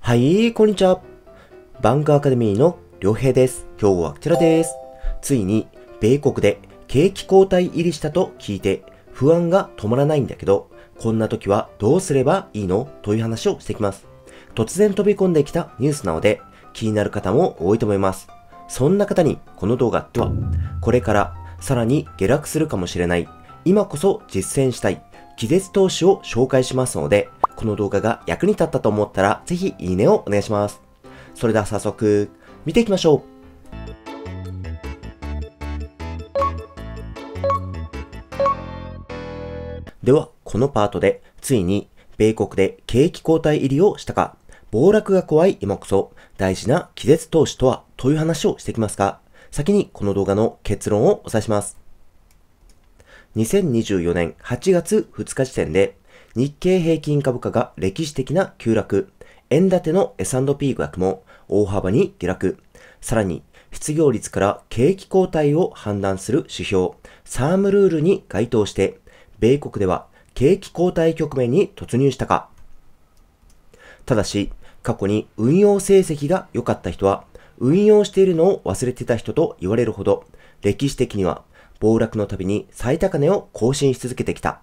はい、こんにちは。バンクアカデミーの良平です。今日はこちらです。ついに、米国で景気後退入りしたと聞いて、不安が止まらないんだけど、こんな時はどうすればいいのという話をしてきます。突然飛び込んできたニュースなので、気になる方も多いと思います。そんな方に、この動画では、これからさらに下落するかもしれない、今こそ実践したい、気絶投資を紹介しますので、この動画が役に立ったと思ったら、ぜひいいねをお願いします。それでは早速、見ていきましょう。では、このパートで、ついに、米国で景気後退入りをしたか、暴落が怖い今こそ、大事な気絶投資とは、という話をしてきますが、先にこの動画の結論をお伝えします。2024年8月2日時点で、日経平均株価が歴史的な急落、円建ての S&P 額も大幅に下落、さらに失業率から景気後退を判断する指標、サームルールに該当して、米国では景気後退局面に突入したか。ただし、過去に運用成績が良かった人は、運用しているのを忘れてた人と言われるほど、歴史的には暴落の度に最高値を更新し続けてきた。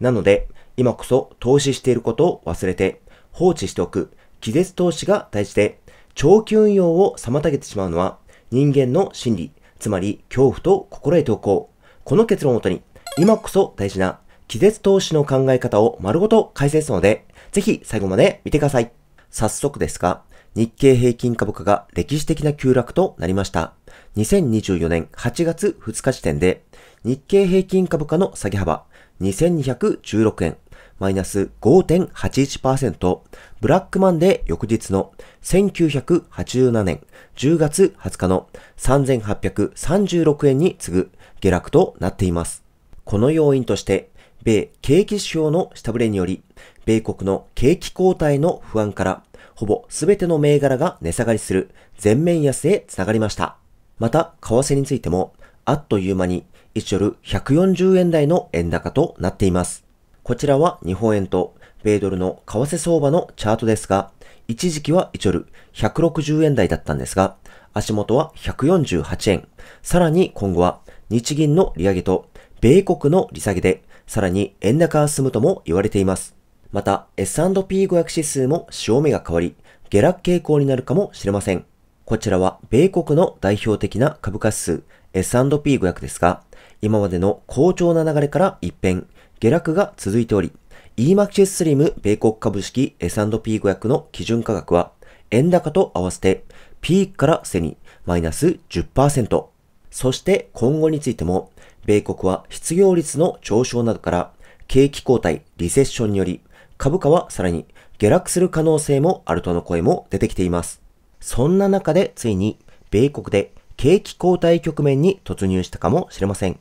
なので、今こそ投資していることを忘れて、放置しておく、気絶投資が大事で、長期運用を妨げてしまうのは、人間の心理、つまり恐怖と心得ておこう。この結論をもとに、今こそ大事な気絶投資の考え方を丸ごと解説するので、ぜひ最後まで見てください。早速ですが、日経平均株価が歴史的な急落となりました。2024年8月2日時点で、日経平均株価の下げ幅、2216円、マイナス5.81%、ブラックマンデー翌日の1987年10月20日の3836円に次ぐ下落となっています。この要因として、米景気指標の下振れにより、米国の景気交代の不安から、ほぼ全ての銘柄が値下がりする全面安へつながりました。また、為替についても、あっという間に1ドル140円台の円高となっています。こちらは日本円と米ドルの為替相場のチャートですが、一時期は1ドル160円台だったんですが、足元は148円。さらに今後は日銀の利上げと米国の利下げで、さらに円高が進むとも言われています。また、S&P500 指数も潮目が変わり、下落傾向になるかもしれません。こちらは米国の代表的な株価指数 S&P500 ですが、今までの好調な流れから一変、下落が続いており、EMAX SLIM 米国株式 S&P500 の基準価格は、円高と合わせて、ピークから背にマイナス10%。そして今後についても、米国は失業率の上昇などから、景気後退、リセッションにより、株価はさらに下落する可能性もあるとの声も出てきています。そんな中でついに米国で景気後退局面に突入したかもしれません。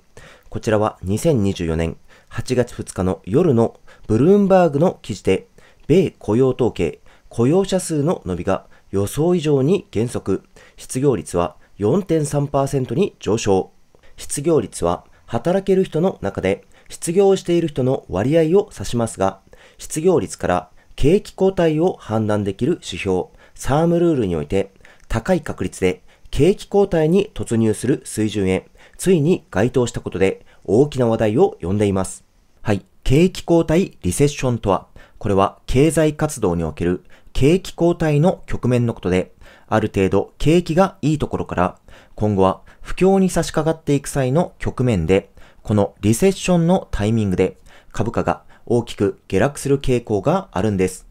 こちらは2024年8月2日の夜のブルームバーグの記事で、米雇用統計、雇用者数の伸びが予想以上に減速、失業率は4.3%に上昇。失業率は働ける人の中で失業している人の割合を指しますが、失業率から景気後退を判断できる指標、サームルールにおいて、高い確率で景気後退に突入する水準へ、ついに該当したことで大きな話題を呼んでいます。はい。景気後退リセッションとは、これは経済活動における景気後退の局面のことで、ある程度景気がいいところから、今後は不況に差し掛かっていく際の局面で、このリセッションのタイミングで株価が大きく下落する傾向があるんです。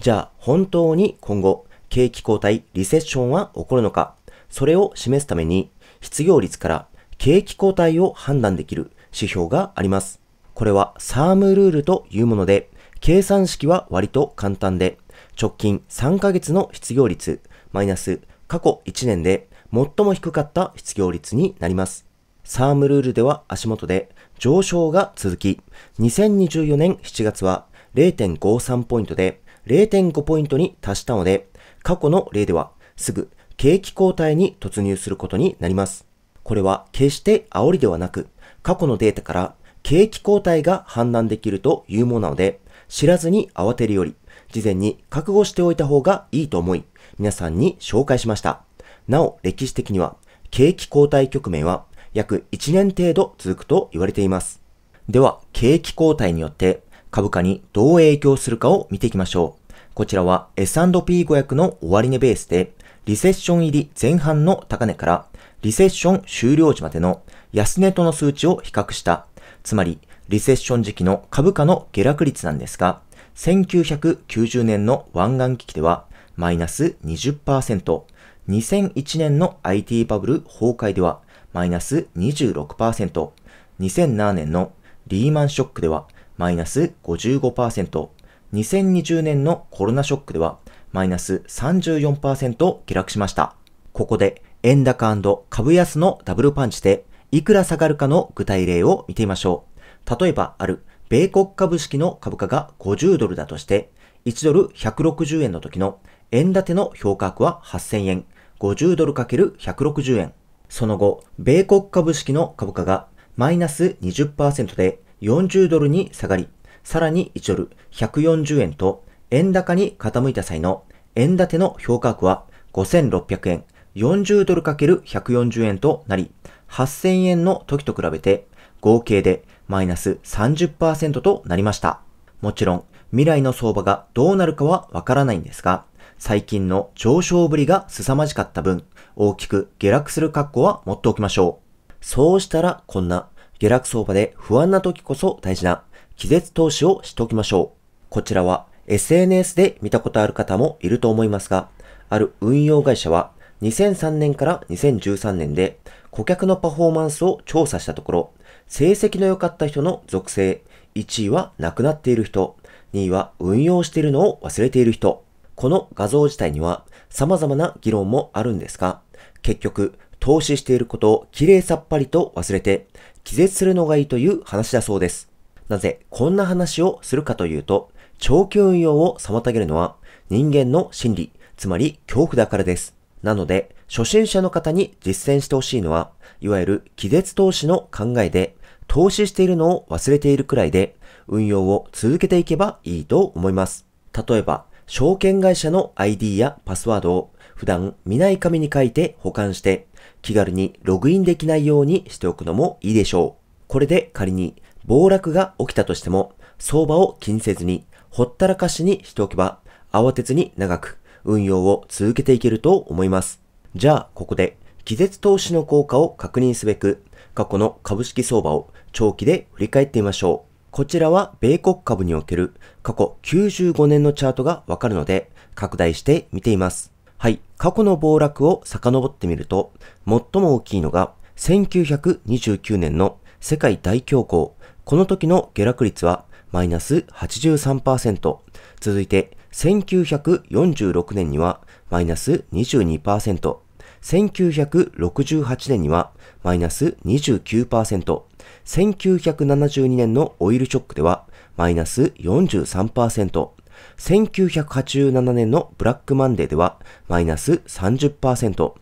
じゃあ本当に今後、景気後退、リセッションは起こるのか、それを示すために、失業率から景気後退を判断できる指標があります。これはサームルールというもので、計算式は割と簡単で、直近3ヶ月の失業率、マイナス過去1年で最も低かった失業率になります。サームルールでは足元で上昇が続き、2024年7月は0.53ポイントで0.5ポイントに達したので、過去の例ではすぐ景気後退に突入することになります。これは決して煽りではなく、過去のデータから景気後退が判断できるというものなので、知らずに慌てるより、事前に覚悟しておいた方がいいと思い、皆さんに紹介しました。なお、歴史的には、景気後退局面は約1年程度続くと言われています。では、景気交代によって株価にどう影響するかを見ていきましょう。こちらは S&P500 の終値ベースで、リセッション入り前半の高値から、リセッション終了時までの安値との数値を比較した、つまり、リセッション時期の株価の下落率なんですが、1990年の湾岸危機では、マイナス20%、2001年の IT バブル崩壊ではマイナス26%、2007年のリーマンショックでは、マイナス55%、2020年のコロナショックでは、マイナス34%下落しました。ここで、円高株安のダブルパンチで、いくら下がるかの具体例を見てみましょう。例えば、ある米国株式の株価が50ドルだとして、1ドル160円の時の円建ての評価額は8000円、50ドル ×160 円、その後、米国株式の株価がマイナス20%で40ドルに下がり、さらに1ドル140円と円高に傾いた際の円建ての評価額は5600円、40ドル ×140 円となり、8000円の時と比べて合計でマイナス30%となりました。もちろん未来の相場がどうなるかはわからないんですが、最近の上昇ぶりが凄まじかった分、大きく下落する格好は持っておきましょう。そうしたらこんな下落相場で不安な時こそ大事な気絶投資をしておきましょう。こちらは SNS で見たことある方もいると思いますが、ある運用会社は2003年から2013年で顧客のパフォーマンスを調査したところ、成績の良かった人の属性、1位は亡くなっている人、2位は運用しているのを忘れている人。この画像自体には様々な議論もあるんですが、結局、投資していることをきれいさっぱりと忘れて、気絶するのがいいという話だそうです。なぜこんな話をするかというと、長期運用を妨げるのは人間の心理、つまり恐怖だからです。なので、初心者の方に実践してほしいのは、いわゆる気絶投資の考えで、投資しているのを忘れているくらいで、運用を続けていけばいいと思います。例えば、証券会社の ID やパスワードを普段見ない紙に書いて保管して気軽にログインできないようにしておくのもいいでしょう。これで仮に暴落が起きたとしても相場を気にせずにほったらかしにしておけば慌てずに長く運用を続けていけると思います。じゃあここで気絶投資の効果を確認すべく過去の株式相場を長期で振り返ってみましょう。こちらは米国株における過去95年のチャートがわかるので、拡大して見ています。はい、過去の暴落を遡ってみると、最も大きいのが1929年の世界大恐慌。この時の下落率はマイナス83%。続いて1946年にはマイナス22%。1968年にはマイナス29%、1972年のオイルショックではマイナス43%、1987年のブラックマンデーではマイナス30%、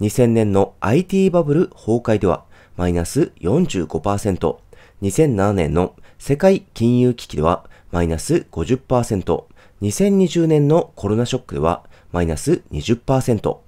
2000年の IT バブル崩壊ではマイナス45%、2007年の世界金融危機ではマイナス50%、2020年のコロナショックではマイナス20%、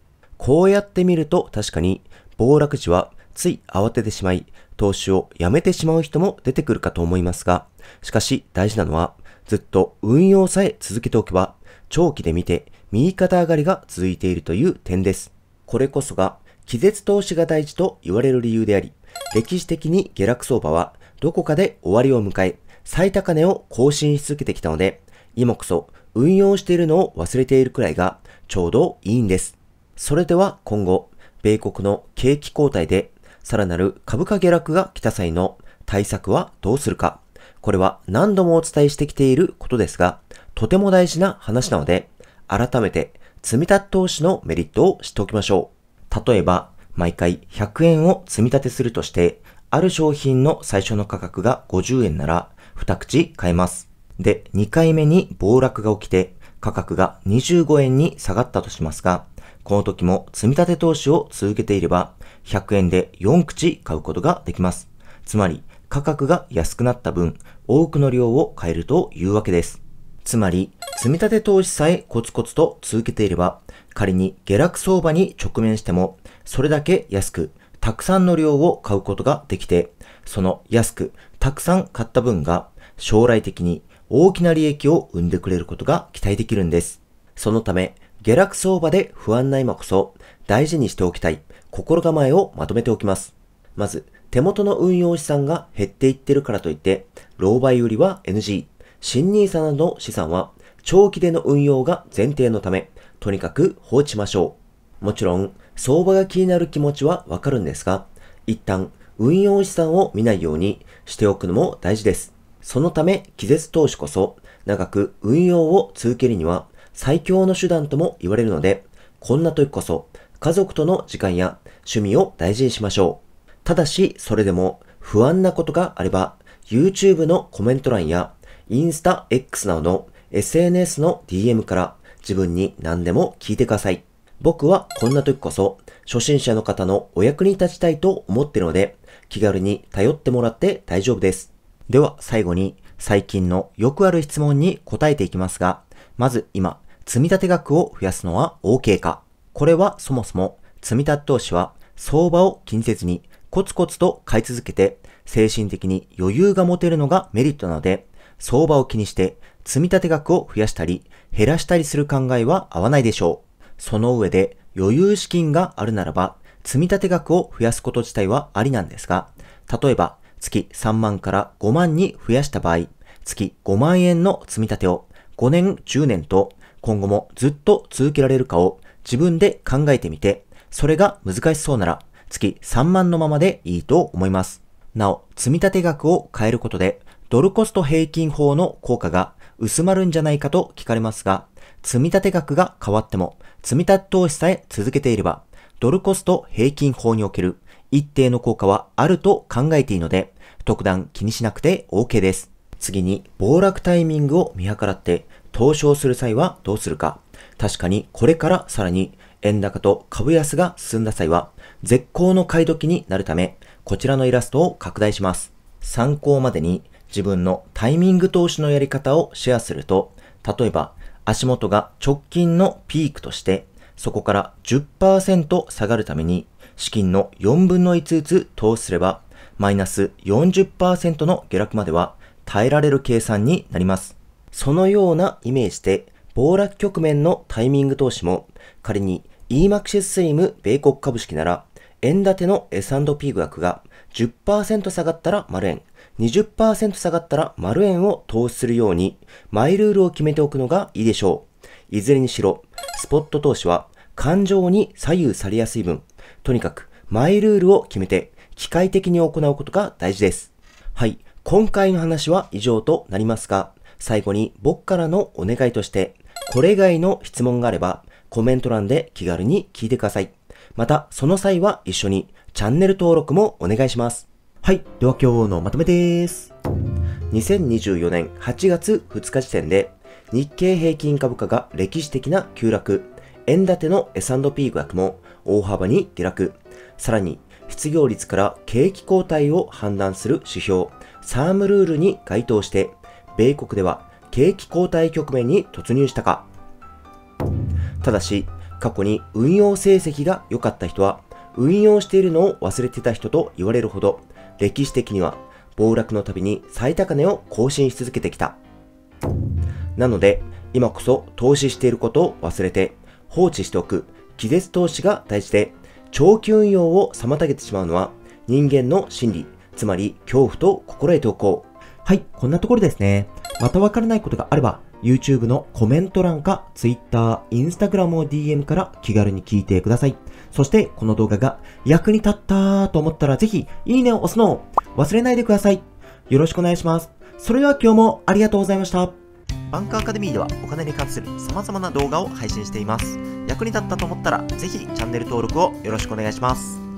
こうやって見ると確かに暴落時はつい慌ててしまい、投資をやめてしまう人も出てくるかと思いますが、しかし大事なのはずっと運用さえ続けておけば、長期で見て右肩上がりが続いているという点です。これこそが気絶投資が大事と言われる理由であり、歴史的に下落相場はどこかで終わりを迎え、最高値を更新し続けてきたので、今こそ運用しているのを忘れているくらいがちょうどいいんです。それでは今後、米国の景気後退でさらなる株価下落が来た際の対策はどうするか。これは何度もお伝えしてきていることですが、とても大事な話なので、改めて積立投資のメリットを知っておきましょう。例えば、毎回100円を積み立てするとして、ある商品の最初の価格が50円なら、2口買えます。で、2回目に暴落が起きて、価格が25円に下がったとしますが、この時も積立投資を続けていれば、100円で4口買うことができます。つまり、価格が安くなった分、多くの量を買えるというわけです。つまり、積立投資さえコツコツと続けていれば、仮に下落相場に直面しても、それだけ安く、たくさんの量を買うことができて、その安く、たくさん買った分が、将来的に大きな利益を生んでくれることが期待できるんです。そのため、下落相場で不安な今こそ大事にしておきたい心構えをまとめておきます。まず、手元の運用資産が減っていってるからといって、老媒売りは NG、新ニーサなどの資産は長期での運用が前提のため、とにかく放置しましょう。もちろん、相場が気になる気持ちはわかるんですが、一旦運用資産を見ないようにしておくのも大事です。そのため、気絶投資こそ長く運用を続けるには最強の手段とも言われるので、こんな時こそ家族との時間や趣味を大事にしましょう。ただし、それでも不安なことがあれば、YouTube のコメント欄やインスタ X などの SNS の DM から自分に何でも聞いてください。僕はこんな時こそ初心者の方のお役に立ちたいと思ってるので気軽に頼ってもらって大丈夫です。では最後に最近のよくある質問に答えていきますが、まず今積立額を増やすのは OK かこれはそもそも、積立投資は相場を気にせずにコツコツと買い続けて精神的に余裕が持てるのがメリットなので、相場を気にして積立額を増やしたり減らしたりする考えは合わないでしょう。その上で余裕資金があるならば積立額を増やすこと自体はありなんですが、例えば月3万から5万に増やした場合、月5万円の積み立てを5年10年と今後もずっと続けられるかを自分で考えてみて、それが難しそうなら月3万のままでいいと思います。なお、積立額を変えることで、ドルコスト平均法の効果が薄まるんじゃないかと聞かれますが、積立額が変わっても、積立投資さえ続けていれば、ドルコスト平均法における一定の効果はあると考えていいので、特段気にしなくて OK です。次に、暴落タイミングを見計らって、投資をする際はどうするか。確かにこれからさらに円高と株安が進んだ際は絶好の買い時になるため、こちらのイラストを拡大します。参考までに自分のタイミング投資のやり方をシェアすると、例えば足元が直近のピークとして、そこから10%下がるために資金の4分の1ずつ投資すれば、マイナス40%の下落までは耐えられる計算になります。そのようなイメージで、暴落局面のタイミング投資も、仮に EMAXIS スイム米国株式なら、円建ての S&P 額が10%下がったら丸円、20%下がったら丸円を投資するように、マイルールを決めておくのがいいでしょう。いずれにしろ、スポット投資は感情に左右されやすい分、とにかくマイルールを決めて、機械的に行うことが大事です。はい。今回の話は以上となりますが、最後に僕からのお願いとして、これ以外の質問があれば、コメント欄で気軽に聞いてください。また、その際は一緒にチャンネル登録もお願いします。はい。では今日のまとめです。2024年8月2日時点で、日経平均株価が歴史的な急落、円建ての S&P 額も大幅に下落、さらに失業率から景気交代を判断する指標、サームルールに該当して、米国では景気後退局面に突入したか。ただし、過去に運用成績が良かった人は、運用しているのを忘れてた人と言われるほど、歴史的には暴落の度に最高値を更新し続けてきた。なので、今こそ投資していることを忘れて、放置しておく、気絶投資が大事で、長期運用を妨げてしまうのは、人間の心理、つまり恐怖と心得ておこう。はい、こんなところですね。またわからないことがあれば、YouTube のコメント欄か Twitter、Instagram を DM から気軽に聞いてください。そしてこの動画が役に立ったと思ったらぜひいいねを押すのを忘れないでください。よろしくお願いします。それでは今日もありがとうございました。バンクアカデミーではお金に関する様々な動画を配信しています。役に立ったと思ったらぜひチャンネル登録をよろしくお願いします。